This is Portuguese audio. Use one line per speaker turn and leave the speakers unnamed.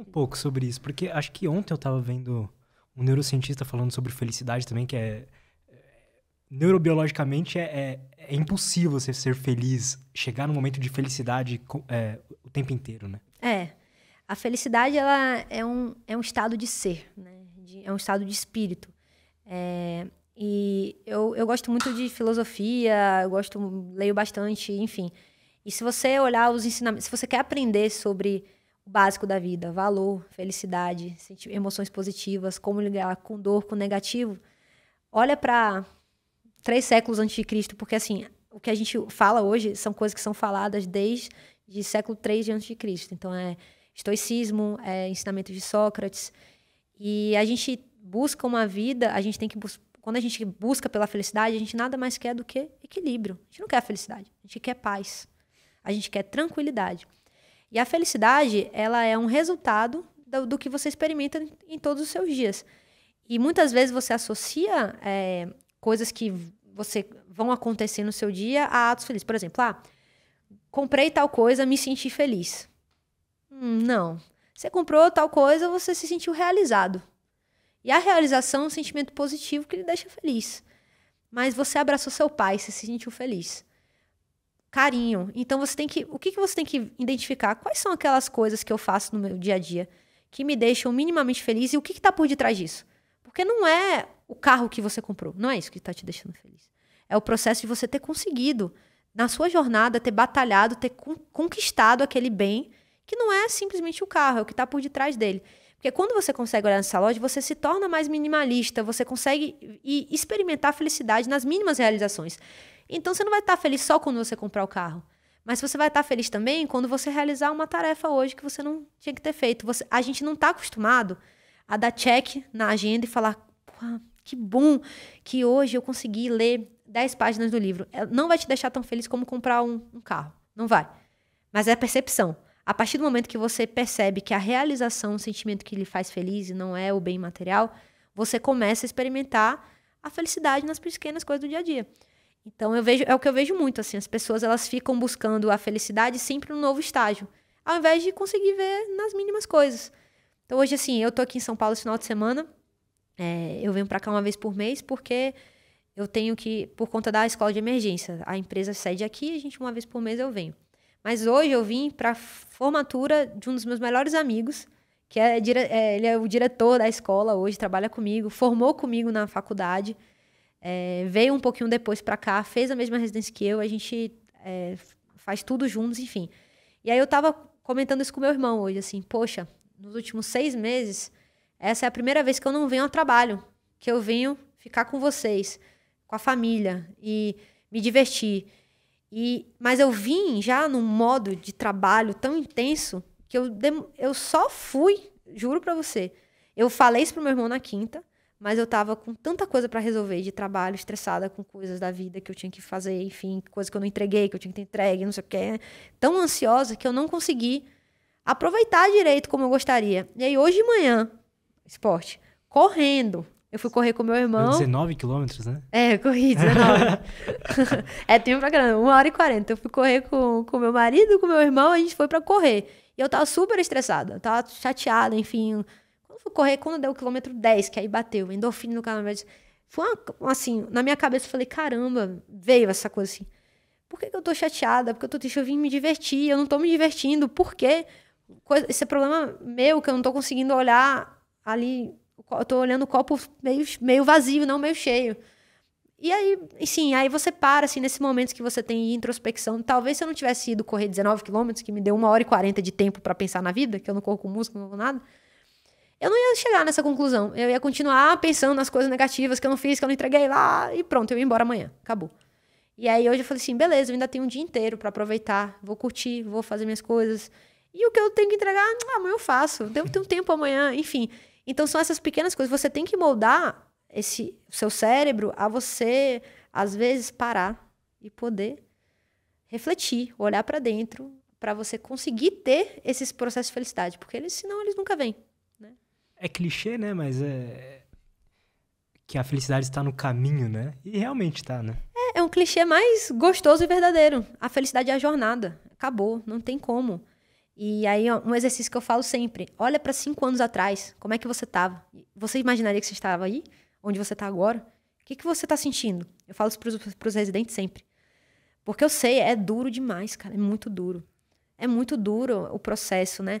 um pouco sobre isso, porque acho que ontem eu estava vendo um neurocientista falando sobre felicidade também, que é, é. Neurobiologicamente é, é, é impossível você ser feliz, chegar num momento de felicidade é, o tempo inteiro, né?
É. A felicidade ela é, um, é um estado de ser, né? De, é um estado de espírito. É, e eu, eu gosto muito de filosofia, eu gosto, leio bastante, enfim. E se você olhar os ensinamentos, se você quer aprender sobre o básico da vida: valor, felicidade, emoções positivas, como ligar com dor, com negativo. Olha para três séculos antes de Cristo, porque assim, o que a gente fala hoje são coisas que são faladas desde de século III de antes de Cristo. Então é estoicismo, é ensinamento de Sócrates. E a gente busca uma vida, a gente tem que quando a gente busca pela felicidade, a gente nada mais quer do que equilíbrio. A gente não quer a felicidade, a gente quer paz. A gente quer tranquilidade. E a felicidade, ela é um resultado do, do que você experimenta em todos os seus dias. E muitas vezes você associa é, coisas que você vão acontecer no seu dia a atos felizes. Por exemplo, ah, comprei tal coisa, me senti feliz. Hum, não. Você comprou tal coisa, você se sentiu realizado. E a realização é um sentimento positivo que lhe deixa feliz. Mas você abraçou seu pai, você se sentiu feliz carinho. Então você tem que, o que, que você tem que identificar? Quais são aquelas coisas que eu faço no meu dia a dia que me deixam minimamente feliz e o que está por detrás disso? Porque não é o carro que você comprou, não é isso que está te deixando feliz. É o processo de você ter conseguido na sua jornada ter batalhado, ter conquistado aquele bem que não é simplesmente o carro, é o que está por detrás dele. Porque quando você consegue olhar nessa loja, você se torna mais minimalista, você consegue experimentar a felicidade nas mínimas realizações. Então você não vai estar tá feliz só quando você comprar o carro. Mas você vai estar tá feliz também quando você realizar uma tarefa hoje que você não tinha que ter feito. Você, a gente não está acostumado a dar check na agenda e falar: que bom que hoje eu consegui ler 10 páginas do livro. É, não vai te deixar tão feliz como comprar um, um carro. Não vai. Mas é a percepção. A partir do momento que você percebe que a realização, o sentimento que lhe faz feliz e não é o bem material, você começa a experimentar a felicidade nas pequenas coisas do dia a dia. Então eu vejo, é o que eu vejo muito assim, as pessoas elas ficam buscando a felicidade sempre no novo estágio, ao invés de conseguir ver nas mínimas coisas. Então hoje assim, eu tô aqui em São Paulo no final de semana, é, eu venho para cá uma vez por mês porque eu tenho que por conta da escola de emergência, a empresa cede aqui, a gente uma vez por mês eu venho. Mas hoje eu vim para formatura de um dos meus melhores amigos, que é, é, ele é o diretor da escola hoje, trabalha comigo, formou comigo na faculdade. É, veio um pouquinho depois para cá, fez a mesma residência que eu, a gente é, faz tudo juntos, enfim. E aí eu tava comentando isso com meu irmão hoje, assim, poxa, nos últimos seis meses, essa é a primeira vez que eu não venho ao trabalho, que eu venho ficar com vocês, com a família e me divertir. E, mas eu vim já num modo de trabalho tão intenso que eu, eu só fui, juro para você. Eu falei isso pro meu irmão na quinta, mas eu tava com tanta coisa para resolver de trabalho, estressada com coisas da vida que eu tinha que fazer, enfim, coisas que eu não entreguei, que eu tinha que ter entregue, não sei o que, né? tão ansiosa que eu não consegui aproveitar direito como eu gostaria. E aí hoje de manhã, esporte, correndo, eu fui correr com meu é irmão.
19 quilômetros, né?
É, corri 19. é tempo pra caramba, 1 hora e 40. Eu fui correr com, com meu marido, com meu irmão, a gente foi para correr. E eu tava super estressada, tava chateada, enfim, fui correr quando deu o quilômetro 10, que aí bateu, endorfina no canavial. Foi uma, assim, na minha cabeça eu falei, caramba, veio essa coisa assim. Por que, que eu tô chateada? Porque eu tô triste, eu vim me divertir, eu não tô me divertindo. Por quê? Coisa, esse é problema meu, que eu não tô conseguindo olhar ali. Eu tô olhando o copo meio, meio vazio, não meio cheio. E aí, sim, aí você para, assim, nesse momento que você tem introspecção. Talvez se eu não tivesse ido correr 19 quilômetros, que me deu uma hora e 40 de tempo para pensar na vida, que eu não corro com música, não vou nada eu não ia chegar nessa conclusão. Eu ia continuar pensando nas coisas negativas que eu não fiz, que eu não entreguei lá, e pronto, eu ia embora amanhã. Acabou. E aí hoje eu falei assim: beleza, eu ainda tenho um dia inteiro para aproveitar, vou curtir, vou fazer minhas coisas. E o que eu tenho que entregar, ah, amanhã eu faço. Devo ter um tempo amanhã, enfim. Então são essas pequenas coisas. Você tem que moldar esse seu cérebro a você, às vezes, parar e poder refletir, olhar para dentro, para você conseguir ter esses processos de felicidade. Porque eles, senão, eles nunca vêm
é clichê, né? Mas é. Que a felicidade está no caminho, né? E realmente está, né?
É, é um clichê mais gostoso e verdadeiro. A felicidade é a jornada. Acabou, não tem como. E aí, ó, um exercício que eu falo sempre: olha para cinco anos atrás, como é que você estava? Você imaginaria que você estava aí, onde você está agora? O que, que você está sentindo? Eu falo isso para os residentes sempre. Porque eu sei, é duro demais, cara, é muito duro. É muito duro o processo, né?